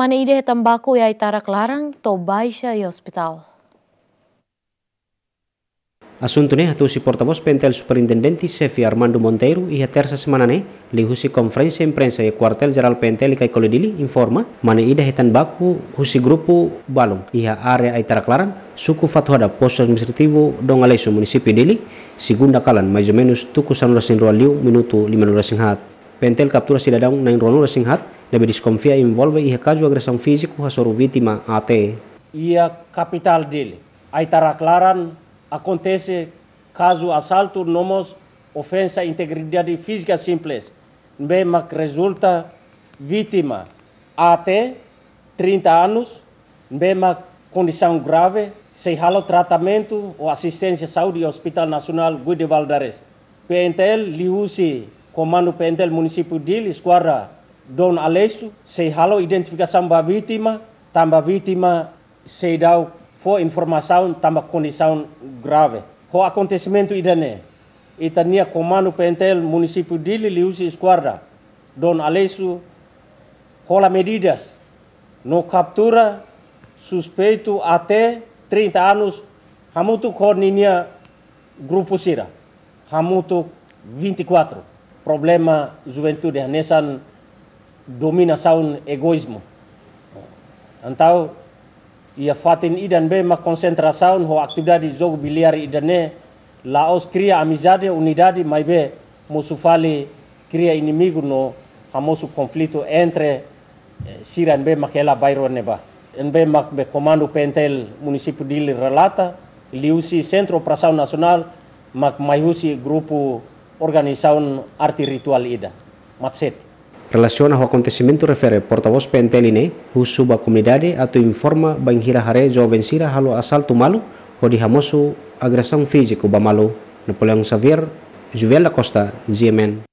mane ide tambaku ya itara larang to baisha i hospital. Asunto ne hatu si portavoz pentel superintendenti superintendente Sefi Armando Monteiro y a terza semana ne li husi konferensi imprensa e kuartel general pentel li kai kolidili informa mane ide hetan baku husi grupu balong y area aitara claran suku fatuada pos administrativo dong aleso municipio dili Sigunda kalan mais tuku sanula sinroa liu lima nula singhat pentel captura siladang nain rolula singhat Deve desconfia envolve e recaso agressão física a sua vítima até. E a capital dele, Aitaraclaran, acontece caso assalto, nomos, ofensa, integridade física simples, bem, mas resulta vítima até 30 anos, bem, mas condição grave, sem ralo tratamento ou assistência à saúde Hospital Nacional Guido Valdares. PNTL, Liusi, comando PNTL município de Esquadra don alesu sei halo identifikasi ba vítima, tamba vítima sei dau fo informação tamba condição grave. Ho acontecimento idane itania komando pentel município de Liliusi Esquadra don alesu la medidas no captura suspeito até 30 anos hamutu corninia grupo sira hamutu e 24 problema juventude nesan domina saun egoismo antau ia fatin idan be ma concentração ho atividade zog biliar idane Laos kria amizade unidade mas be mosu fale cria inimigo no famoso conflito entre eh, Siran be makela bairro neba en be mak be komando pentel munisipu dili relata liusi centro prasau nasional mak maihusi grupu organisaun arti ritual ida matset Relaciona ao acontecimento refere porta-voz Penteline, o suba comunidade atu informa banhira hare jovencira halo asal tumalu o de agressão física malu, Napoleão Xavier, Juvela Costa, GMN.